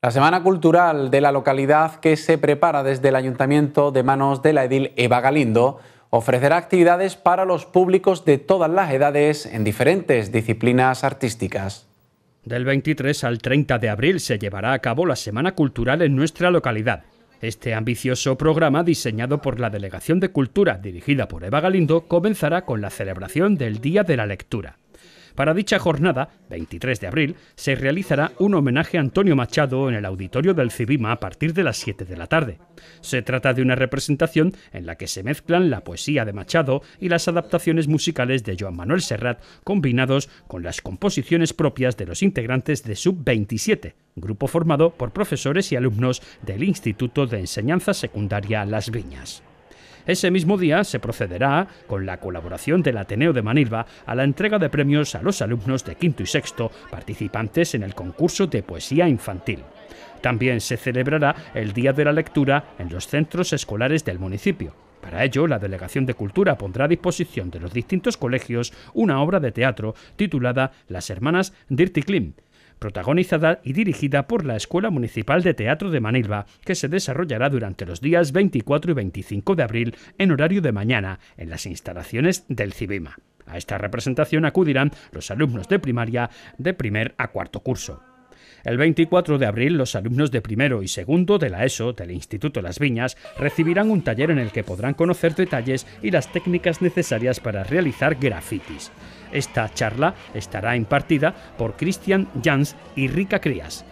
La Semana Cultural de la localidad que se prepara desde el Ayuntamiento de manos de la edil Eva Galindo ofrecerá actividades para los públicos de todas las edades en diferentes disciplinas artísticas. Del 23 al 30 de abril se llevará a cabo la Semana Cultural en nuestra localidad. Este ambicioso programa, diseñado por la Delegación de Cultura, dirigida por Eva Galindo, comenzará con la celebración del Día de la Lectura. Para dicha jornada, 23 de abril, se realizará un homenaje a Antonio Machado en el auditorio del Cibima a partir de las 7 de la tarde. Se trata de una representación en la que se mezclan la poesía de Machado y las adaptaciones musicales de Joan Manuel Serrat, combinados con las composiciones propias de los integrantes de Sub-27, grupo formado por profesores y alumnos del Instituto de Enseñanza Secundaria Las Viñas. Ese mismo día se procederá, con la colaboración del Ateneo de Manilva, a la entrega de premios a los alumnos de quinto y sexto participantes en el concurso de poesía infantil. También se celebrará el Día de la Lectura en los centros escolares del municipio. Para ello, la Delegación de Cultura pondrá a disposición de los distintos colegios una obra de teatro titulada Las Hermanas Dirty protagonizada y dirigida por la Escuela Municipal de Teatro de Manilva, que se desarrollará durante los días 24 y 25 de abril en horario de mañana en las instalaciones del Cibima. A esta representación acudirán los alumnos de primaria de primer a cuarto curso. El 24 de abril, los alumnos de primero y segundo de la ESO del Instituto Las Viñas recibirán un taller en el que podrán conocer detalles y las técnicas necesarias para realizar grafitis. Esta charla estará impartida por Christian Jans y Rica Crías.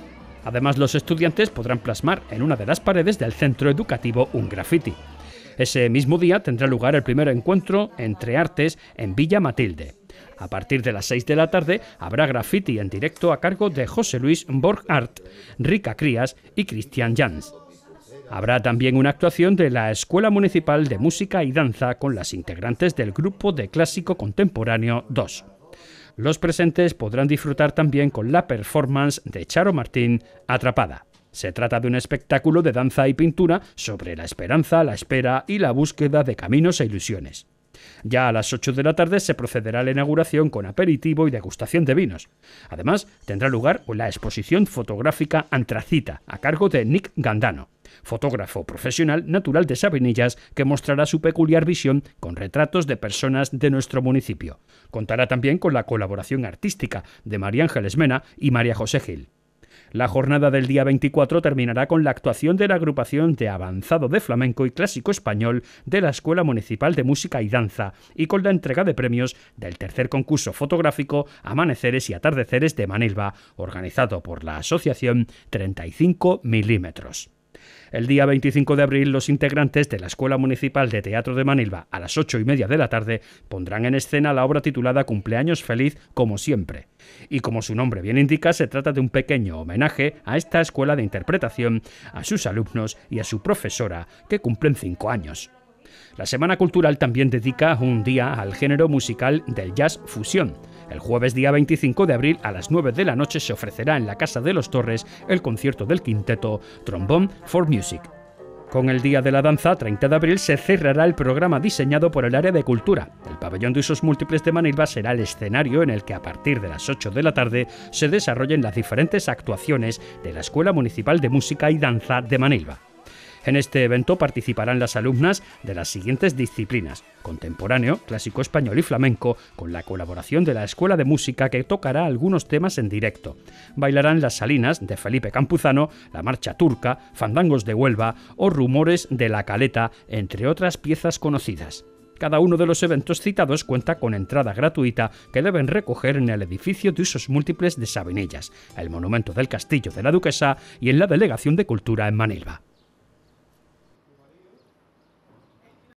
Además, los estudiantes podrán plasmar en una de las paredes del centro educativo un grafiti. Ese mismo día tendrá lugar el primer encuentro entre artes en Villa Matilde. A partir de las 6 de la tarde habrá graffiti en directo a cargo de José Luis Borgart, Rica Crías y Christian Jans. Habrá también una actuación de la Escuela Municipal de Música y Danza con las integrantes del grupo de clásico contemporáneo 2. Los presentes podrán disfrutar también con la performance de Charo Martín Atrapada. Se trata de un espectáculo de danza y pintura sobre la esperanza, la espera y la búsqueda de caminos e ilusiones. Ya a las 8 de la tarde se procederá a la inauguración con aperitivo y degustación de vinos. Además, tendrá lugar la exposición fotográfica Antracita, a cargo de Nick Gandano, fotógrafo profesional natural de Sabinillas que mostrará su peculiar visión con retratos de personas de nuestro municipio. Contará también con la colaboración artística de María Ángeles Mena y María José Gil. La jornada del día 24 terminará con la actuación de la agrupación de avanzado de flamenco y clásico español de la Escuela Municipal de Música y Danza y con la entrega de premios del tercer concurso fotográfico Amaneceres y Atardeceres de Manilva, organizado por la Asociación 35 milímetros. El día 25 de abril, los integrantes de la Escuela Municipal de Teatro de Manilva, a las 8 y media de la tarde, pondrán en escena la obra titulada Cumpleaños Feliz como siempre. Y como su nombre bien indica, se trata de un pequeño homenaje a esta escuela de interpretación, a sus alumnos y a su profesora, que cumplen 5 años. La Semana Cultural también dedica un día al género musical del jazz fusión el jueves día 25 de abril a las 9 de la noche se ofrecerá en la Casa de los Torres el concierto del quinteto Trombón for Music. Con el Día de la Danza, 30 de abril, se cerrará el programa diseñado por el área de cultura. El pabellón de usos múltiples de Manilva será el escenario en el que a partir de las 8 de la tarde se desarrollen las diferentes actuaciones de la Escuela Municipal de Música y Danza de Manilva. En este evento participarán las alumnas de las siguientes disciplinas: contemporáneo, clásico español y flamenco, con la colaboración de la Escuela de Música que tocará algunos temas en directo. Bailarán las Salinas de Felipe Campuzano, la marcha turca, fandangos de Huelva o rumores de la caleta, entre otras piezas conocidas. Cada uno de los eventos citados cuenta con entrada gratuita que deben recoger en el edificio de usos múltiples de Sabinellas, el monumento del Castillo de la Duquesa y en la Delegación de Cultura en Manilva.